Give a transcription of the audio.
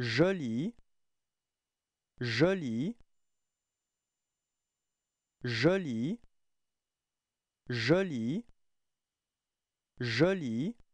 joli joli joli joli joli